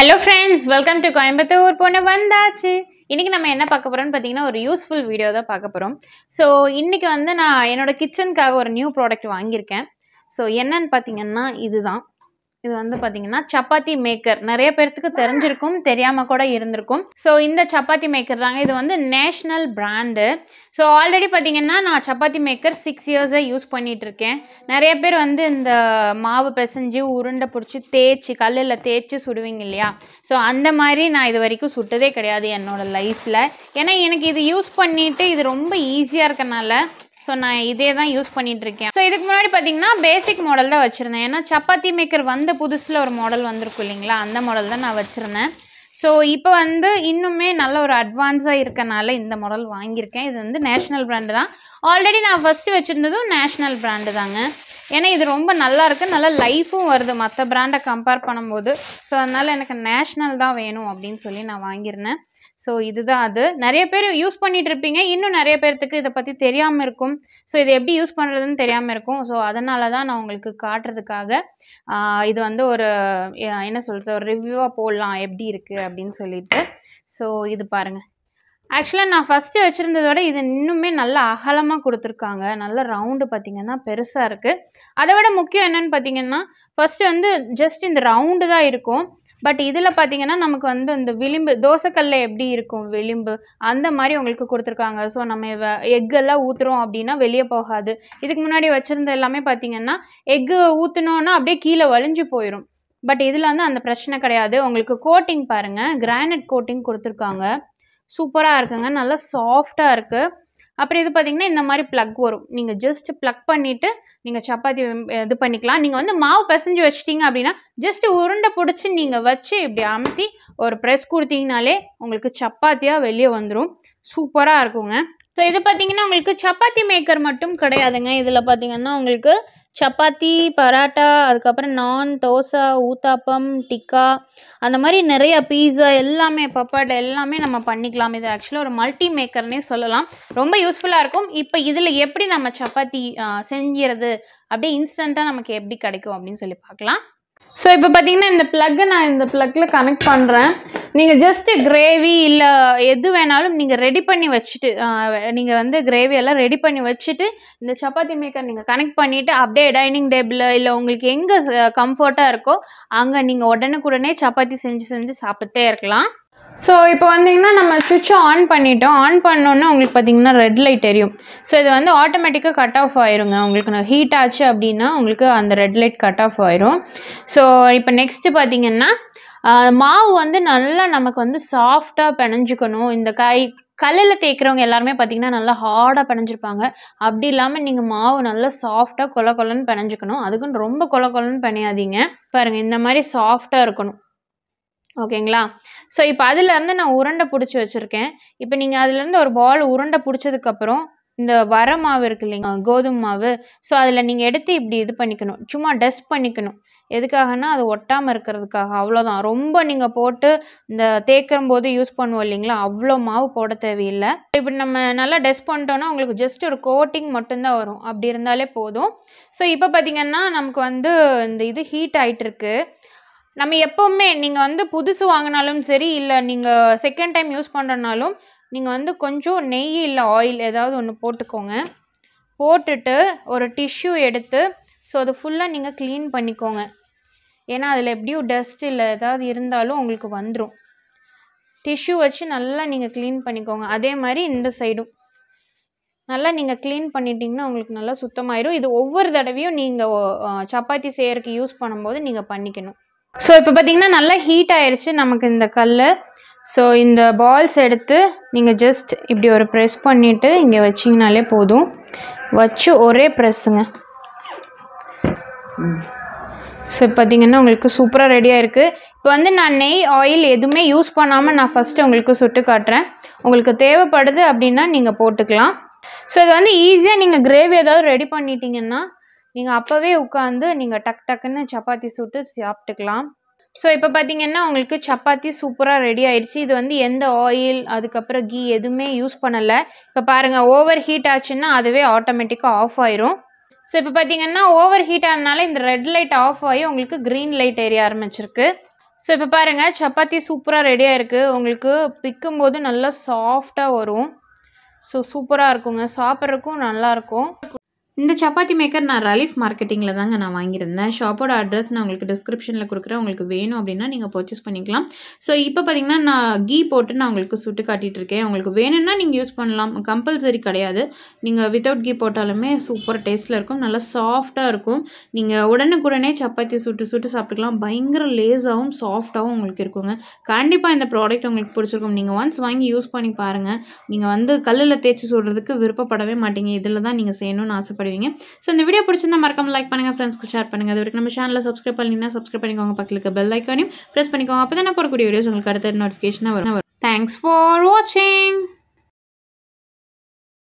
hello friends welcome to Coimbatore பொண்ணு வந்தாச்சு இன்றைக்கி நம்ம என்ன பார்க்க போகிறோன்னு பார்த்தீங்கன்னா ஒரு யூஸ்ஃபுல் வீடியோ தான் பார்க்க போகிறோம் ஸோ இன்றைக்கி வந்து நான் என்னோடய கிச்சனுக்காக ஒரு நியூ ப்ராடக்ட் வாங்கியிருக்கேன் ஸோ என்னன்னு பார்த்தீங்கன்னா இதுதான் இது வந்து பார்த்தீங்கன்னா சப்பாத்தி மேக்கர் நிறைய பேர்த்துக்கு தெரிஞ்சிருக்கும் தெரியாமல் கூட இருந்திருக்கும் ஸோ இந்த சப்பாத்தி மேக்கர் தாங்க இது வந்து நேஷ்னல் பிராண்டு ஸோ ஆல்ரெடி பார்த்தீங்கன்னா நான் சப்பாத்தி மேக்கர் சிக்ஸ் இயர்ஸை யூஸ் பண்ணிகிட்டு இருக்கேன் நிறைய பேர் வந்து இந்த மாவு பிசைஞ்சு உருண்டை பிடிச்சி தேய்ச்சி கல்லில் தேய்ச்சி சுடுவீங்க இல்லையா ஸோ அந்த மாதிரி நான் இது வரைக்கும் சுட்டதே கிடையாது என்னோடய லைஃப்பில் ஏன்னா எனக்கு இது யூஸ் பண்ணிவிட்டு இது ரொம்ப ஈஸியாக இருக்கனால ஸோ நான் இதே தான் யூஸ் பண்ணிட்டுருக்கேன் ஸோ இதுக்கு முன்னாடி பார்த்தீங்கன்னா பேசிக் மாடல் தான் வச்சுருந்தேன் ஏன்னா சப்பாத்தி மேக்கர் வந்த புதுசில் ஒரு மாடல் வந்திருக்கும் இல்லைங்களா அந்த மாடல் தான் நான் வச்சுருந்தேன் ஸோ இப்போ வந்து இன்னுமே நல்ல ஒரு அட்வான்ஸாக இருக்கனால இந்த மாடல் வாங்கியிருக்கேன் இது வந்து நேஷ்னல் பிராண்டு தான் ஆல்ரெடி நான் ஃபஸ்ட்டு வச்சுருந்ததும் நேஷ்னல் பிராண்டு தாங்க ஏன்னா இது ரொம்ப நல்லா இருக்குது நல்லா லைஃபும் வருது மற்ற பிராண்டை கம்பேர் பண்ணும்போது ஸோ அதனால் எனக்கு நேஷ்னல் தான் வேணும் அப்படின்னு சொல்லி நான் வாங்கியிருந்தேன் ஸோ இதுதான் அது நிறைய பேர் யூஸ் பண்ணிகிட்டு இருப்பீங்க இன்னும் நிறைய பேர்த்துக்கு இதை பற்றி தெரியாமல் இருக்கும் ஸோ இதை எப்படி யூஸ் பண்ணுறதுன்னு தெரியாமல் இருக்கும் ஸோ அதனால தான் நான் உங்களுக்கு காட்டுறதுக்காக இது வந்து ஒரு என்ன சொல்கிறது ஒரு ரிவ்யூவாக போடலாம் எப்படி இருக்குது அப்படின்னு சொல்லிட்டு ஸோ இது பாருங்கள் ஆக்சுவலாக நான் ஃபஸ்ட்டு வச்சுருந்ததோட இது இன்னுமே நல்லா அகலமாக கொடுத்துருக்காங்க நல்ல ரவுண்டு பார்த்திங்கன்னா பெருசாக இருக்குது அதை விட முக்கியம் என்னென்னு பார்த்திங்கன்னா ஃபஸ்ட்டு வந்து ஜஸ்ட் இந்த ரவுண்டு தான் இருக்கும் பட் இதில் பார்த்தீங்கன்னா நமக்கு வந்து அந்த விளிம்பு தோசைக்கல்ல எப்படி இருக்கும் விளிம்பு அந்த மாதிரி உங்களுக்கு கொடுத்துருக்காங்க ஸோ நம்ம எக்கெல்லாம் ஊற்றுறோம் அப்படின்னா வெளியே போகாது இதுக்கு முன்னாடி வச்சுருந்த எல்லாமே பார்த்தீங்கன்னா எக்கு ஊற்றுனோன்னா அப்படியே கீழே வலிஞ்சு போயிடும் பட் இதில் வந்து அந்த பிரச்சனை கிடையாது உங்களுக்கு கோட்டிங் பாருங்கள் கிரானைட் கோட்டிங் கொடுத்துருக்காங்க சூப்பராக இருக்குங்க நல்லா சாஃப்டாக இருக்குது அப்புறம் இது பார்த்தீங்கன்னா இந்த மாதிரி ப்ளக் வரும் நீங்கள் ஜஸ்ட் ப்ளக் பண்ணிவிட்டு நீங்கள் சப்பாத்தி இது பண்ணிக்கலாம் நீங்கள் வந்து மாவு பிசைஞ்சு வச்சிட்டிங்க அப்படின்னா ஜஸ்ட்டு உருண்டை பிடிச்சி நீங்கள் வச்சு இப்படி அமுத்தி ஒரு ப்ரெஸ் கொடுத்தீங்கனாலே உங்களுக்கு சப்பாத்தியாக வெளியே வந்துடும் சூப்பராக இருக்குங்க ஸோ இது பார்த்தீங்கன்னா உங்களுக்கு சப்பாத்தி மேக்கர் மட்டும் கிடையாதுங்க இதில் பார்த்தீங்கன்னா உங்களுக்கு சப்பாத்தி பராட்டா அதுக்கப்புறம் நான் தோசை ஊத்தாப்பம் டிக்கா அந்த மாதிரி நிறைய பீஸா எல்லாமே பப்பாட்டை எல்லாமே நம்ம பண்ணிக்கலாம் இது ஆக்சுவலாக ஒரு மல்டி மேக்கர்னே சொல்லலாம் ரொம்ப யூஸ்ஃபுல்லாக இருக்கும் இப்போ இதில் எப்படி நம்ம சப்பாத்தி செஞ்சுறது அப்படியே இன்ஸ்டண்ட்டாக நமக்கு எப்படி கிடைக்கும் அப்படின்னு சொல்லி பார்க்கலாம் ஸோ இப்போ பார்த்தீங்கன்னா இந்த ப்ளக்கை நான் இந்த ப்ளக்கில் கனெக்ட் பண்ணுறேன் நீங்கள் ஜஸ்ட்டு கிரேவி இல்லை எது வேணாலும் நீங்கள் ரெடி பண்ணி வச்சுட்டு நீங்கள் வந்து கிரேவி எல்லாம் ரெடி பண்ணி வச்சுட்டு இந்த சப்பாத்தி மேக்கர் நீங்கள் கனெக்ட் பண்ணிவிட்டு அப்படியே டைனிங் டேபிளில் இல்லை உங்களுக்கு எங்கே கம்ஃபர்ட்டாக இருக்கோ அங்கே நீங்கள் உடனுக்குடனே சப்பாத்தி செஞ்சு செஞ்சு சாப்பிட்டே இருக்கலாம் ஸோ இப்போ வந்தீங்கன்னா நம்ம சுவிட்சை ஆன் பண்ணிட்டோம் ஆன் பண்ணோன்னே உங்களுக்கு பார்த்தீங்கன்னா ரெட் லைட் தெரியும் ஸோ இது வந்து ஆட்டோமேட்டிக்காக கட் ஆஃப் ஆயிருங்க உங்களுக்கு நான் ஹீட் ஆச்சு அப்படின்னா உங்களுக்கு அந்த ரெட் லைட் கட் ஆஃப் ஆயிரும் ஸோ இப்போ நெக்ஸ்ட்டு பார்த்தீங்கன்னா மாவு வந்து நல்லா நமக்கு வந்து சாஃப்டாக பிணைஞ்சுக்கணும் இந்த காய் கல்லில் தேய்க்கிறவங்க எல்லாருமே பார்த்தீங்கன்னா நல்லா ஹார்டாக பிணைஞ்சிருப்பாங்க அப்படி இல்லாமல் நீங்கள் மாவு நல்லா சாஃப்டாக கொல கொலன்னு பிணைஞ்சிக்கணும் அதுக்குன்னு ரொம்ப கொல கொலன்னு பிணையாதீங்க பாருங்கள் இந்த மாதிரி சாஃப்டாக இருக்கணும் ஓகேங்களா ஸோ இப்போ அதுலேருந்து நான் உருண்டை பிடிச்சி வச்சுருக்கேன் இப்போ நீங்கள் அதுலேருந்து ஒரு பால் உருண்டை பிடிச்சதுக்கப்புறம் இந்த வர மாவு இருக்கு இல்லைங்க கோதுமை மாவு ஸோ அதில் நீங்கள் எடுத்து இப்படி இது பண்ணிக்கணும் சும்மா டஸ்ட் பண்ணிக்கணும் எதுக்காகனா அது ஒட்டாமல் இருக்கிறதுக்காக அவ்வளோதான் ரொம்ப நீங்கள் போட்டு இந்த தேக்கிற போது யூஸ் பண்ணுவோம் இல்லைங்களா அவ்வளோ மாவு போட தேவையில்லை இப்படி நம்ம நல்லா டஸ்ட் பண்ணிட்டோன்னா உங்களுக்கு ஜஸ்ட் ஒரு கோட்டிங் மட்டும்தான் வரும் அப்படி இருந்தாலே போதும் ஸோ இப்போ பார்த்திங்கன்னா நமக்கு வந்து இந்த இது ஹீட் ஆகிட்டுருக்கு நம்ம எப்போவுமே நீங்கள் வந்து புதுசு வாங்கினாலும் சரி இல்லை நீங்கள் செகண்ட் டைம் யூஸ் பண்ணுறனாலும் நீங்கள் வந்து கொஞ்சம் நெய் இல்லை ஆயில் ஏதாவது ஒன்று போட்டுக்கோங்க போட்டுட்டு ஒரு டிஷ்யூ எடுத்து ஸோ அதை ஃபுல்லாக நீங்கள் க்ளீன் பண்ணிக்கோங்க ஏன்னா அதில் எப்படியும் டஸ்ட் இல்லை ஏதாவது இருந்தாலும் உங்களுக்கு வந்துடும் டிஷ்யூ வச்சு நல்லா நீங்கள் க்ளீன் பண்ணிக்கோங்க அதே மாதிரி இந்த சைடும் நல்லா நீங்கள் க்ளீன் பண்ணிட்டீங்கன்னா உங்களுக்கு நல்லா சுத்தமாயிடும் இது ஒவ்வொரு தடவையும் நீங்கள் சப்பாத்தி செய்கிறதுக்கு யூஸ் பண்ணும்போது நீங்கள் பண்ணிக்கணும் ஸோ இப்போ பார்த்திங்கன்னா நல்லா ஹீட் ஆயிடுச்சு நமக்கு இந்த கல் ஸோ இந்த பால்ஸ் எடுத்து நீங்கள் ஜஸ்ட் இப்படி ஒரு ப்ரெஸ் பண்ணிவிட்டு இங்கே வச்சிங்கனாலே போதும் வச்சு ஒரே ப்ரெஸ்ஸுங்க ஸோ இப்போ பார்த்திங்கன்னா உங்களுக்கு சூப்பராக ரெடியாக இருக்குது இப்போ வந்து நான் நெய் ஆயில் எதுவுமே யூஸ் பண்ணாமல் நான் ஃபஸ்ட்டு உங்களுக்கு சுட்டு காட்டுறேன் உங்களுக்கு தேவைப்படுது அப்படின்னா நீங்கள் போட்டுக்கலாம் ஸோ இது வந்து ஈஸியாக நீங்கள் கிரேவி ஏதாவது ரெடி பண்ணிட்டீங்கன்னா நீங்கள் அப்போவே உட்காந்து நீங்கள் டக் டக்குன்னு சப்பாத்தி சுட்டு சாப்பிட்டுக்கலாம் ஸோ இப்போ பார்த்தீங்கன்னா உங்களுக்கு சப்பாத்தி சூப்பராக ரெடி ஆயிடுச்சு இது வந்து எந்த ஆயில் அதுக்கப்புறம் கீ எதுவுமே யூஸ் பண்ணலை இப்போ பாருங்கள் ஓவர் ஹீட் ஆச்சுன்னா அதுவே ஆட்டோமேட்டிக்காக ஆஃப் ஆயிரும் ஸோ இப்போ பார்த்தீங்கன்னா ஓவர் ஹீட் ஆனால இந்த ரெட் லைட் ஆஃப் ஆகி உங்களுக்கு க்ரீன் லைட் ஏரிய ஆரம்பிச்சிருக்கு ஸோ இப்போ பாருங்கள் சப்பாத்தி சூப்பராக ரெடியாக இருக்குது உங்களுக்கு போது நல்லா சாஃப்டாக வரும் ஸோ சூப்பராக இருக்குங்க சாப்பிட்றதுக்கும் நல்லாயிருக்கும் இந்த சப்பாத்தி மேக்கர் நான் ரலீஃப் மார்க்கெட்டிங்கில் தாங்க நான் வாங்கியிருந்தேன் ஷாப்போட அட்ரஸ் நான் உங்களுக்கு டிஸ்கிரிப்ஷனில் கொடுக்குறேன் உங்களுக்கு வேணும் அப்படின்னா நீங்கள் பர்ச்சேஸ் பண்ணிக்கலாம் ஸோ இப்போ பார்த்தீங்கன்னா நான் கீ போட்டு நான் உங்களுக்கு சுட்டு காட்டிகிட்டு இருக்கேன் உங்களுக்கு வேணும்னா நீங்கள் யூஸ் பண்ணலாம் கம்பல்சரி கிடையாது நீங்கள் வித்தவுட் கீ போட்டாலுமே சூப்பர் டேஸ்ட்டில் இருக்கும் நல்லா சாஃப்டாக இருக்கும் நீங்கள் உடனுக்குடனே சப்பாத்தி சுட்டு சுட்டு சாப்பிட்டுக்கலாம் பயங்கர லேஸாகவும் சாஃப்டாகவும் உங்களுக்கு இருக்குங்க கண்டிப்பாக இந்த ப்ராடக்ட் உங்களுக்கு பிடிச்சிருக்கும் நீங்கள் ஒன்ஸ் வாங்கி யூஸ் பண்ணி பாருங்கள் நீங்கள் வந்து கல்லில் தேய்ச்சி சுடுறதுக்கு விருப்பப்படவே மாட்டீங்க இதில் தான் நீங்கள் செய்யணும்னு ஆசைப்படுங்க கஷ்டப்படுவீங்க ஸோ இந்த வீடியோ பிடிச்சிருந்தா மறக்காம லைக் பண்ணுங்கள் ஃப்ரெண்ட்ஸ்க்கு ஷேர் பண்ணுங்கள் அது வரைக்கும் நம்ம சேனலில் சப்ஸ்கிரைப் பண்ணிங்கன்னா சப்ஸ்கிரைப் பண்ணிக்கோங்க பக்கத்துக்கு பெல் ஐக்கானையும் ப்ரெஸ் பண்ணிக்கோங்க அப்போ தான் நான் போடக்கூடிய வீடியோஸ் உங்களுக்கு அடுத்த நோட்டிஃபிகேஷனாக வரும் தேங்க்ஸ் ஃபார் வாட்சிங்